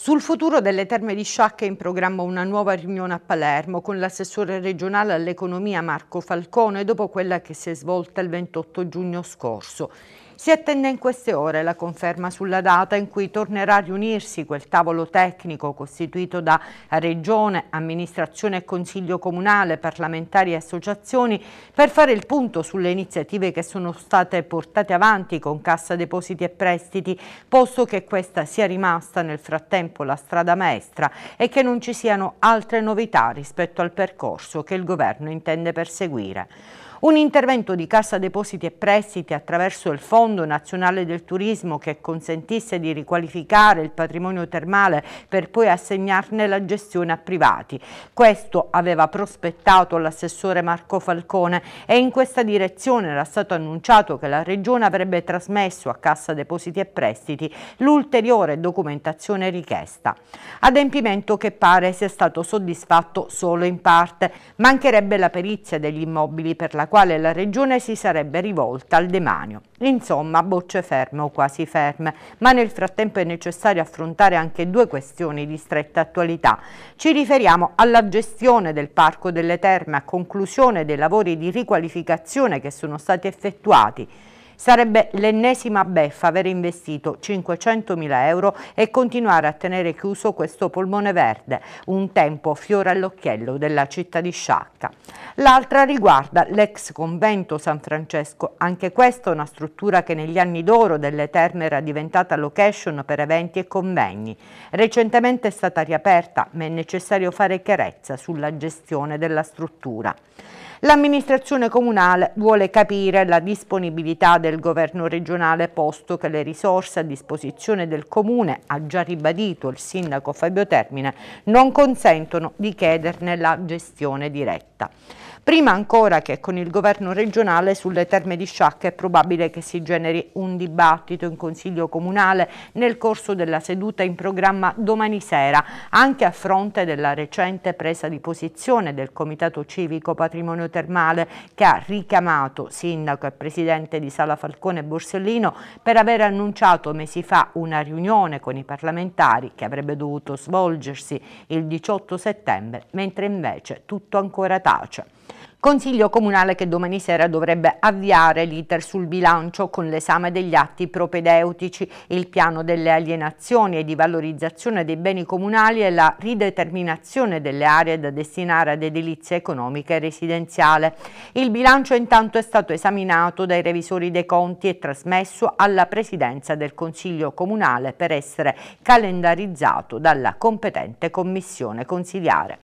Sul futuro delle terme di Sciacca è in programma una nuova riunione a Palermo con l'assessore regionale all'economia Marco Falcone dopo quella che si è svolta il 28 giugno scorso. Si attende in queste ore la conferma sulla data in cui tornerà a riunirsi quel tavolo tecnico costituito da Regione, Amministrazione e Consiglio Comunale, parlamentari e associazioni per fare il punto sulle iniziative che sono state portate avanti con Cassa Depositi e Prestiti, posto che questa sia rimasta nel frattempo la strada maestra e che non ci siano altre novità rispetto al percorso che il Governo intende perseguire. Un intervento di Cassa Depositi e Prestiti attraverso il Fondo Nazionale del Turismo che consentisse di riqualificare il patrimonio termale per poi assegnarne la gestione a privati. Questo aveva prospettato l'assessore Marco Falcone e in questa direzione era stato annunciato che la Regione avrebbe trasmesso a Cassa Depositi e Prestiti l'ulteriore documentazione richiesta. Adempimento che pare sia stato soddisfatto solo in parte. Mancherebbe la perizia degli immobili per la alla quale la Regione si sarebbe rivolta al demanio. Insomma, bocce ferme o quasi ferme, ma nel frattempo è necessario affrontare anche due questioni di stretta attualità. Ci riferiamo alla gestione del Parco delle Terme a conclusione dei lavori di riqualificazione che sono stati effettuati Sarebbe l'ennesima beffa aver investito 500.000 euro e continuare a tenere chiuso questo polmone verde, un tempo fiore all'occhiello della città di Sciacca. L'altra riguarda l'ex convento San Francesco, anche questa è una struttura che negli anni d'oro dell'Eterna era diventata location per eventi e convegni. Recentemente è stata riaperta, ma è necessario fare chiarezza sulla gestione della struttura. L'amministrazione comunale vuole capire la disponibilità del governo regionale posto che le risorse a disposizione del comune, ha già ribadito il sindaco Fabio Termine, non consentono di chiederne la gestione diretta prima ancora che con il governo regionale sulle terme di Sciacca è probabile che si generi un dibattito in Consiglio Comunale nel corso della seduta in programma domani sera, anche a fronte della recente presa di posizione del Comitato Civico Patrimonio Termale che ha richiamato Sindaco e Presidente di Sala Falcone Borsellino per aver annunciato mesi fa una riunione con i parlamentari che avrebbe dovuto svolgersi il 18 settembre, mentre invece tutto ancora tace. Consiglio Comunale che domani sera dovrebbe avviare l'iter sul bilancio con l'esame degli atti propedeutici, il piano delle alienazioni e di valorizzazione dei beni comunali e la rideterminazione delle aree da destinare ad edilizia economica e residenziale. Il bilancio intanto è stato esaminato dai revisori dei conti e trasmesso alla Presidenza del Consiglio Comunale per essere calendarizzato dalla competente commissione consiliare.